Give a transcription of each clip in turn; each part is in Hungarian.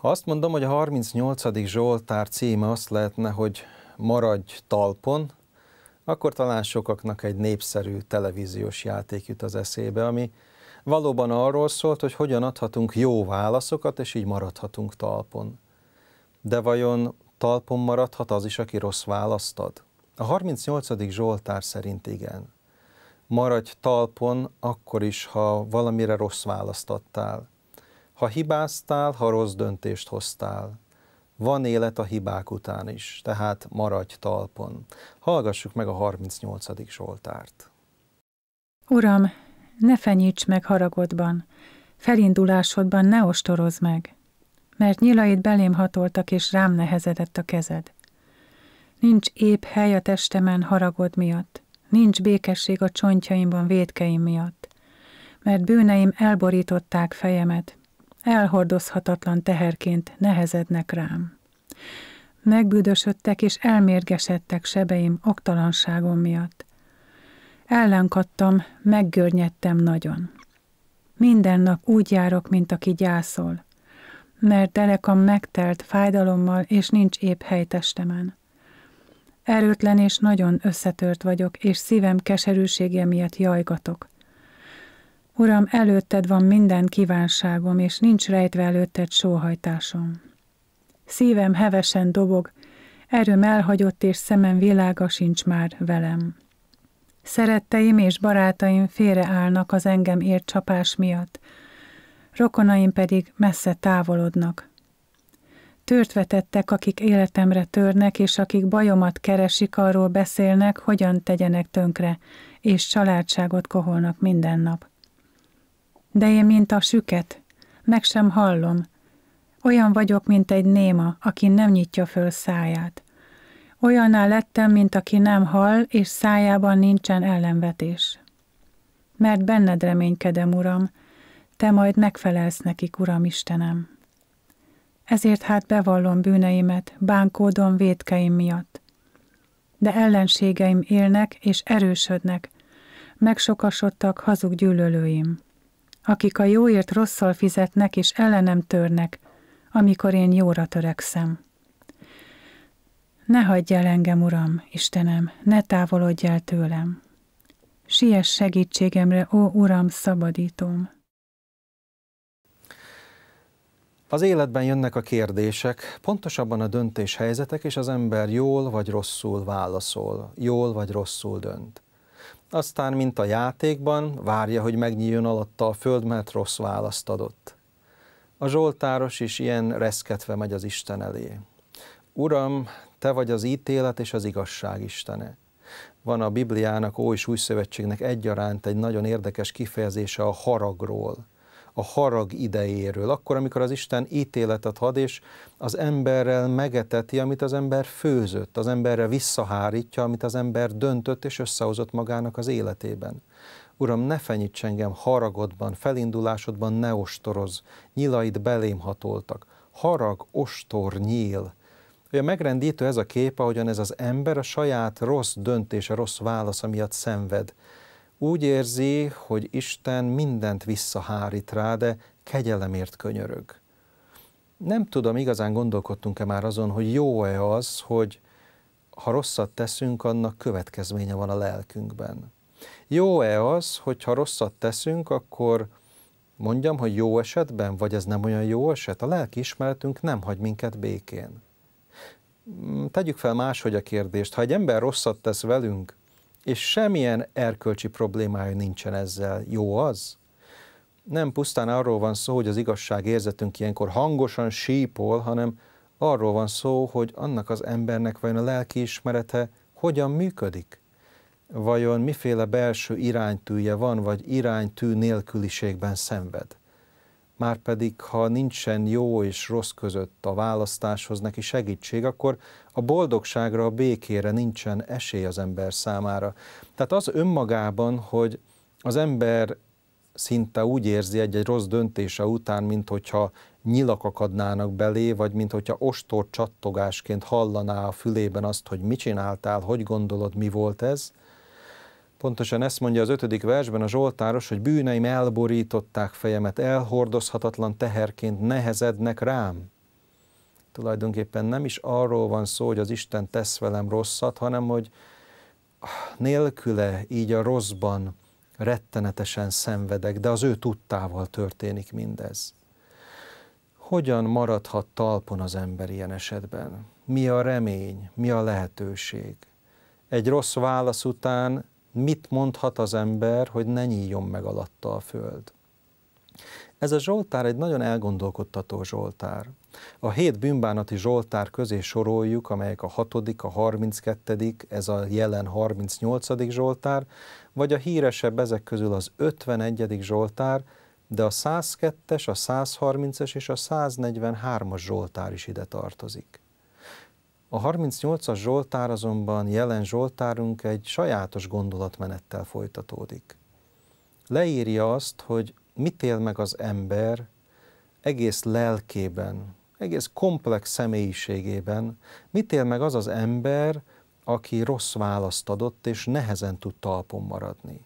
Ha azt mondom, hogy a 38. Zsoltár címe azt lehetne, hogy Maradj talpon, akkor talán sokaknak egy népszerű televíziós játék jut az eszébe, ami valóban arról szólt, hogy hogyan adhatunk jó válaszokat, és így maradhatunk talpon. De vajon talpon maradhat az is, aki rossz választ ad? A 38. Zsoltár szerint igen. Maradj talpon akkor is, ha valamire rossz választ adtál ha hibáztál, ha rossz döntést hoztál. Van élet a hibák után is, tehát maradj talpon. Hallgassuk meg a 38. Zsoltárt. Uram, ne fenyíts meg haragodban, felindulásodban ne ostorozz meg, mert nyilaid belém hatoltak, és rám nehezedett a kezed. Nincs épp hely a testemen haragod miatt, nincs békesség a csontjaimban védkeim miatt, mert bűneim elborították fejemet, elhordozhatatlan teherként nehezednek rám. Megbüdösödtek és elmérgesedtek sebeim oktalanságom miatt. Ellenkadtam, meggörnyedtem nagyon. Minden nap úgy járok, mint aki gyászol, mert telekam megtelt fájdalommal, és nincs épp helytestemen. Erőtlen és nagyon összetört vagyok, és szívem keserűsége miatt jajgatok – Uram, előtted van minden kívánságom, és nincs rejtve előtted sóhajtásom. Szívem hevesen dobog, erőm elhagyott, és szemem világa sincs már velem. Szeretteim és barátaim félreállnak az engem ért csapás miatt, rokonaim pedig messze távolodnak. Tört vetettek, akik életemre törnek, és akik bajomat keresik, arról beszélnek, hogyan tegyenek tönkre, és családságot koholnak minden nap. De én, mint a süket, meg sem hallom. Olyan vagyok, mint egy néma, aki nem nyitja föl száját. Olyanná lettem, mint aki nem hall, és szájában nincsen ellenvetés. Mert benned reménykedem, Uram, te majd megfelelsz nekik, Uram Istenem. Ezért hát bevallom bűneimet, bánkódom védkeim miatt. De ellenségeim élnek és erősödnek, megsokasodtak hazug gyűlölőim akik a jóért rosszal fizetnek és ellenem törnek, amikor én jóra törekszem. Ne hagyj el engem, Uram, Istenem, ne távolodj el tőlem. Siess segítségemre, ó Uram, szabadítom. Az életben jönnek a kérdések, pontosabban a döntéshelyzetek, és az ember jól vagy rosszul válaszol, jól vagy rosszul dönt aztán, mint a játékban, várja, hogy megnyíljon alatta a föld, mert rossz választ adott. A Zsoltáros is ilyen reszketve megy az Isten elé. Uram, Te vagy az ítélet és az igazság Istene. Van a Bibliának, Ó és Új Szövetségnek egyaránt egy nagyon érdekes kifejezése a haragról – a harag idejéről, akkor, amikor az Isten ítéletet ad, és az emberrel megeteti, amit az ember főzött, az emberre visszahárítja, amit az ember döntött és összehozott magának az életében. Uram, ne fenyíts engem haragodban, felindulásodban ne ostoroz, nyilaid belém hatoltak. Harag, ostor, nyíl. Olyan megrendítő ez a kép, ahogyan ez az ember a saját rossz döntése, rossz válasza miatt szenved. Úgy érzi, hogy Isten mindent visszahárít rá, de kegyelemért könyörög. Nem tudom, igazán gondolkodtunk-e már azon, hogy jó-e az, hogy ha rosszat teszünk, annak következménye van a lelkünkben. Jó-e az, hogy ha rosszat teszünk, akkor mondjam, hogy jó esetben, vagy ez nem olyan jó eset? A lelki ismeretünk nem hagy minket békén. Mm, tegyük fel máshogy a kérdést. Ha egy ember rosszat tesz velünk, és semmilyen erkölcsi problémája nincsen ezzel. Jó az? Nem pusztán arról van szó, hogy az igazság érzetünk ilyenkor hangosan sípol, hanem arról van szó, hogy annak az embernek vajon a lelki ismerete hogyan működik. Vajon miféle belső iránytűje van, vagy iránytű nélküliségben szenved márpedig ha nincsen jó és rossz között a választáshoz neki segítség, akkor a boldogságra, a békére nincsen esély az ember számára. Tehát az önmagában, hogy az ember szinte úgy érzi egy-egy rossz döntése után, mint hogyha nyilak akadnának belé, vagy mint hogyha ostor csattogásként hallaná a fülében azt, hogy mit csináltál, hogy gondolod, mi volt ez, Pontosan ezt mondja az ötödik versben a Zsoltáros, hogy bűneim elborították fejemet, elhordozhatatlan teherként nehezednek rám. Tulajdonképpen nem is arról van szó, hogy az Isten tesz velem rosszat, hanem hogy nélküle így a rosszban rettenetesen szenvedek, de az ő tudtával történik mindez. Hogyan maradhat talpon az ember ilyen esetben? Mi a remény, mi a lehetőség? Egy rossz válasz után mit mondhat az ember, hogy ne nyíljon meg alatta a föld. Ez a Zsoltár egy nagyon elgondolkodtató Zsoltár. A hét bűnbánati Zsoltár közé soroljuk, amelyek a hatodik, a 32., ez a jelen 38. Zsoltár, vagy a híresebb ezek közül az 51. Zsoltár, de a 102-es, a 130-es és a 143-as Zsoltár is ide tartozik. A 38-as Zsoltár azonban jelen Zsoltárunk egy sajátos gondolatmenettel folytatódik. Leírja azt, hogy mit él meg az ember egész lelkében, egész komplex személyiségében, mit él meg az az ember, aki rossz választ adott, és nehezen tud talpon maradni.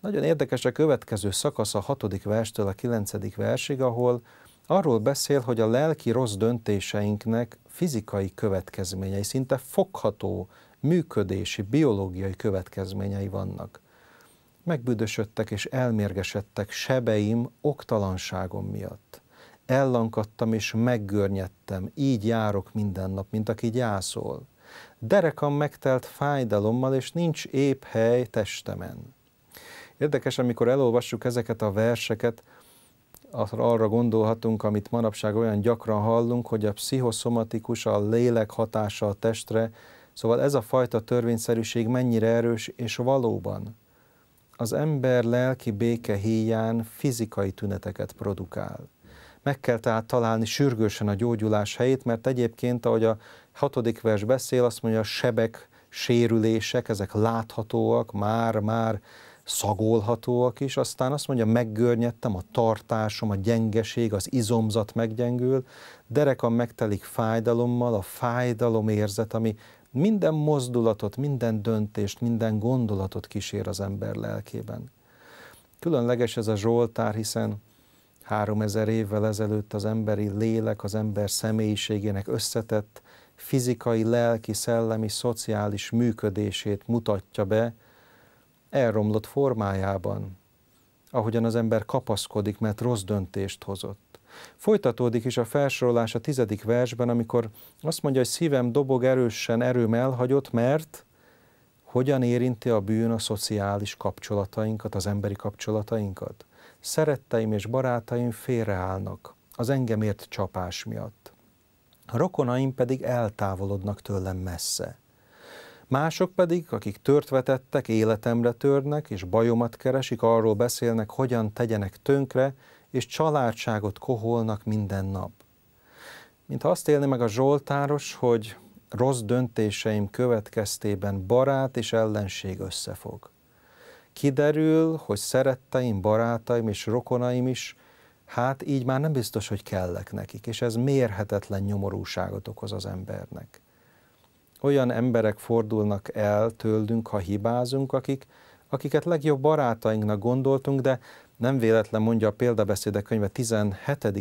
Nagyon érdekes a következő szakasz a 6. verstől a 9. versig, ahol arról beszél, hogy a lelki rossz döntéseinknek fizikai következményei, szinte fogható működési, biológiai következményei vannak. Megbüdösödtek és elmérgesedtek sebeim oktalanságom miatt. Ellankadtam és meggörnyedtem, így járok minden nap, mint aki gyászol. Derekam megtelt fájdalommal, és nincs épp hely testemen. Érdekes, amikor elolvassuk ezeket a verseket, arra gondolhatunk, amit manapság olyan gyakran hallunk, hogy a pszichoszomatikus a lélek hatása a testre, szóval ez a fajta törvényszerűség mennyire erős, és valóban az ember lelki béke híján fizikai tüneteket produkál. Meg kell tehát találni sürgősen a gyógyulás helyét, mert egyébként, ahogy a hatodik vers beszél, azt mondja, a sebek, sérülések, ezek láthatóak, már-már szagolhatóak is, aztán azt mondja, meggörnyedtem, a tartásom, a gyengeség, az izomzat meggyengül, derekam megtelik fájdalommal, a fájdalom érzet, ami minden mozdulatot, minden döntést, minden gondolatot kísér az ember lelkében. Különleges ez a Zsoltár, hiszen három ezer évvel ezelőtt az emberi lélek, az ember személyiségének összetett fizikai, lelki, szellemi, szociális működését mutatja be, elromlott formájában, ahogyan az ember kapaszkodik, mert rossz döntést hozott. Folytatódik is a felsorolás a tizedik versben, amikor azt mondja, hogy szívem dobog erősen, erőm elhagyott, mert hogyan érinti a bűn a szociális kapcsolatainkat, az emberi kapcsolatainkat. Szeretteim és barátaim félreállnak az engemért csapás miatt. A rokonaim pedig eltávolodnak tőlem messze. Mások pedig, akik tört vetettek, életemre törnek, és bajomat keresik, arról beszélnek, hogyan tegyenek tönkre, és családságot koholnak minden nap. Mintha azt élni meg a Zsoltáros, hogy rossz döntéseim következtében barát és ellenség összefog. Kiderül, hogy szeretteim, barátaim és rokonaim is, hát így már nem biztos, hogy kellek nekik, és ez mérhetetlen nyomorúságot okoz az embernek olyan emberek fordulnak el tőlünk, ha hibázunk, akik, akiket legjobb barátainknak gondoltunk, de nem véletlen mondja a példabeszédek könyve 17.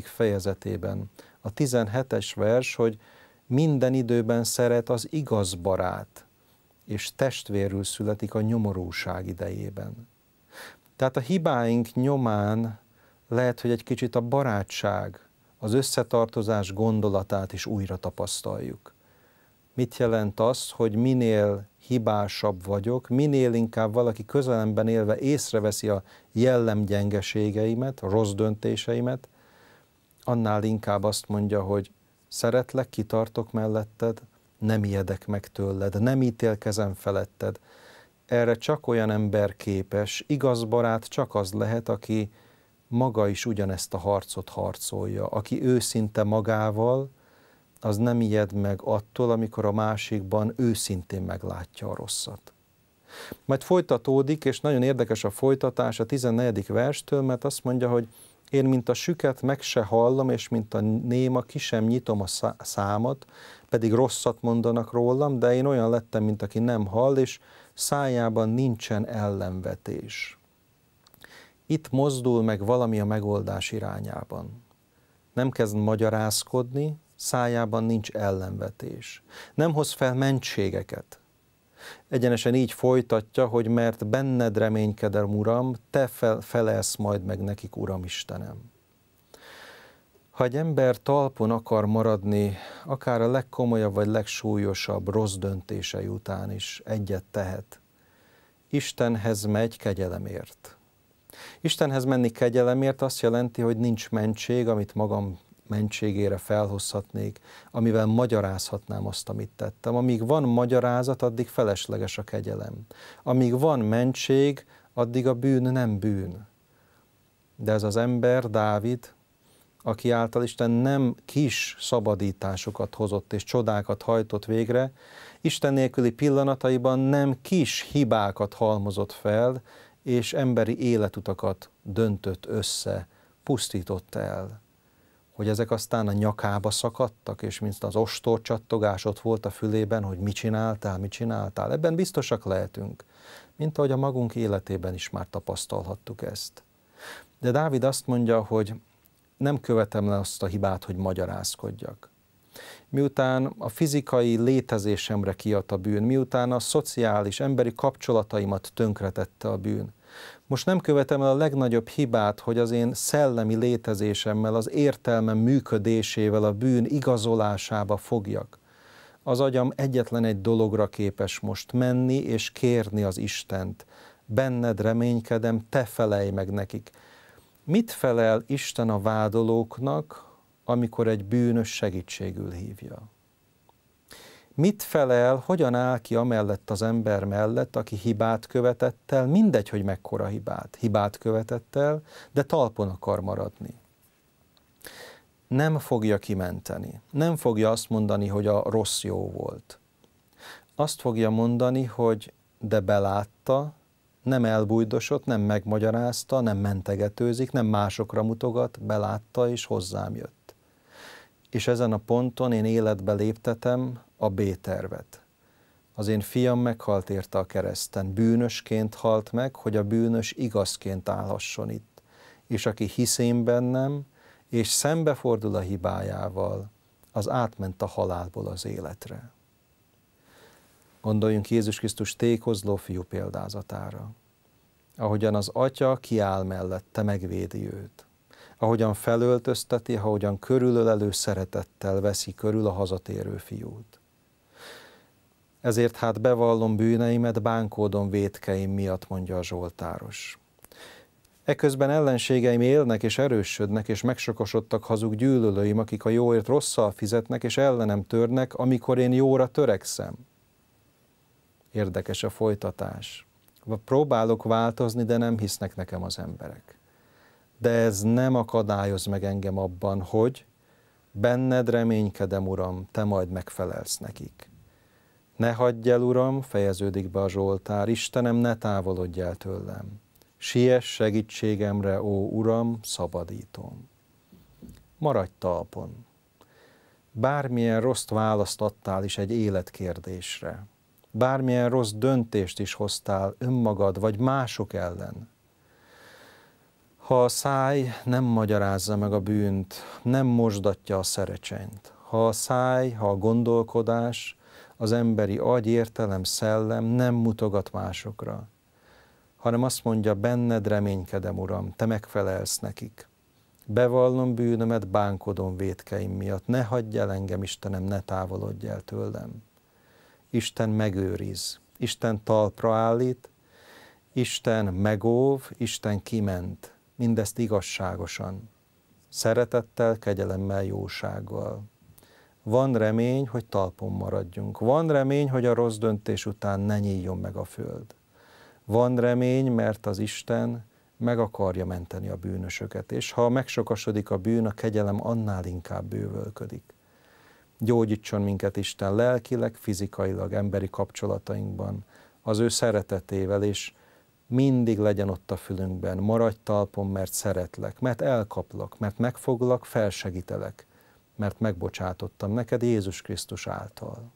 fejezetében, a 17-es vers, hogy minden időben szeret az igaz barát, és testvérül születik a nyomorúság idejében. Tehát a hibáink nyomán lehet, hogy egy kicsit a barátság, az összetartozás gondolatát is újra tapasztaljuk mit jelent az, hogy minél hibásabb vagyok, minél inkább valaki közelemben élve észreveszi a jellemgyengeségeimet, a rossz döntéseimet, annál inkább azt mondja, hogy szeretlek, kitartok melletted, nem ijedek meg tőled, nem ítélkezem feletted. Erre csak olyan ember képes, igaz barát csak az lehet, aki maga is ugyanezt a harcot harcolja, aki őszinte magával, az nem ijed meg attól, amikor a másikban őszintén meglátja a rosszat. Majd folytatódik, és nagyon érdekes a folytatás a 14. verstől, mert azt mondja, hogy én, mint a süket, meg se hallom, és mint a néma, ki sem nyitom a számat, pedig rosszat mondanak rólam, de én olyan lettem, mint aki nem hall, és szájában nincsen ellenvetés. Itt mozdul meg valami a megoldás irányában. Nem kezd magyarázkodni, szájában nincs ellenvetés. Nem hoz fel mentségeket. Egyenesen így folytatja, hogy mert benned reménykedem, Uram, te fel, felelsz majd meg nekik, Uram Istenem. Ha egy ember talpon akar maradni, akár a legkomolyabb vagy legsúlyosabb rossz döntései után is egyet tehet. Istenhez megy kegyelemért. Istenhez menni kegyelemért azt jelenti, hogy nincs mentség, amit magam mentségére felhozhatnék, amivel magyarázhatnám azt, amit tettem. Amíg van magyarázat, addig felesleges a kegyelem. Amíg van mentség, addig a bűn nem bűn. De ez az ember, Dávid, aki által Isten nem kis szabadításokat hozott és csodákat hajtott végre, Isten nélküli pillanataiban nem kis hibákat halmozott fel, és emberi életutakat döntött össze, pusztított el hogy ezek aztán a nyakába szakadtak, és mint az ostor csattogás ott volt a fülében, hogy mit csináltál, mit csináltál. Ebben biztosak lehetünk, mint ahogy a magunk életében is már tapasztalhattuk ezt. De Dávid azt mondja, hogy nem követem le azt a hibát, hogy magyarázkodjak. Miután a fizikai létezésemre kiadt a bűn, miután a szociális, emberi kapcsolataimat tönkretette a bűn, most nem követem el a legnagyobb hibát, hogy az én szellemi létezésemmel, az értelmem működésével a bűn igazolásába fogjak. Az agyam egyetlen egy dologra képes most menni és kérni az Istent. Benned reménykedem, te felej meg nekik. Mit felel Isten a vádolóknak, amikor egy bűnös segítségül hívja? mit felel, hogyan áll ki amellett az ember mellett, aki hibát követett el, mindegy, hogy mekkora hibát, hibát követett el, de talpon akar maradni. Nem fogja kimenteni, nem fogja azt mondani, hogy a rossz jó volt. Azt fogja mondani, hogy de belátta, nem elbújdosott, nem megmagyarázta, nem mentegetőzik, nem másokra mutogat, belátta és hozzám jött és ezen a ponton én életbe léptetem a B-tervet. Az én fiam meghalt érte a kereszten, bűnösként halt meg, hogy a bűnös igazként állhasson itt. És aki hisz én bennem, és szembefordul a hibájával, az átment a halálból az életre. Gondoljunk Jézus Krisztus tékozló fiú példázatára. Ahogyan az atya kiáll mellette, megvédi őt ahogyan felöltözteti, ahogyan körülölelő szeretettel veszi körül a hazatérő fiút. Ezért hát bevallom bűneimet, bánkódom vétkeim miatt, mondja a Zsoltáros. Eközben ellenségeim élnek és erősödnek, és megsokosodtak hazug gyűlölőim, akik a jóért rosszal fizetnek, és ellenem törnek, amikor én jóra törekszem. Érdekes a folytatás. Próbálok változni, de nem hisznek nekem az emberek de ez nem akadályoz meg engem abban, hogy benned reménykedem, Uram, te majd megfelelsz nekik. Ne hagyj el, Uram, fejeződik be a Zsoltár, Istenem, ne távolodj el tőlem. Siess segítségemre, ó Uram, szabadítom. Maradj talpon. Bármilyen rossz választ adtál is egy életkérdésre, bármilyen rossz döntést is hoztál önmagad vagy mások ellen, ha a száj nem magyarázza meg a bűnt, nem mosdatja a szerecsenyt, ha a száj, ha a gondolkodás, az emberi agy, értelem, szellem nem mutogat másokra, hanem azt mondja, benned reménykedem, Uram, te megfelelsz nekik. Bevallom bűnömet, bánkodom védkeim miatt, ne hagyj el engem, Istenem, ne távolodj el tőlem. Isten megőriz, Isten talpra állít, Isten megóv, Isten kiment, mindezt igazságosan, szeretettel, kegyelemmel, jósággal. Van remény, hogy talpon maradjunk. Van remény, hogy a rossz döntés után ne nyíljon meg a föld. Van remény, mert az Isten meg akarja menteni a bűnösöket, és ha megsokasodik a bűn, a kegyelem annál inkább bővölködik. Gyógyítson minket Isten lelkileg, fizikailag, emberi kapcsolatainkban, az ő szeretetével, és mindig legyen ott a fülünkben, maradj talpon, mert szeretlek, mert elkaplak, mert megfoglak, felsegítelek, mert megbocsátottam neked Jézus Krisztus által.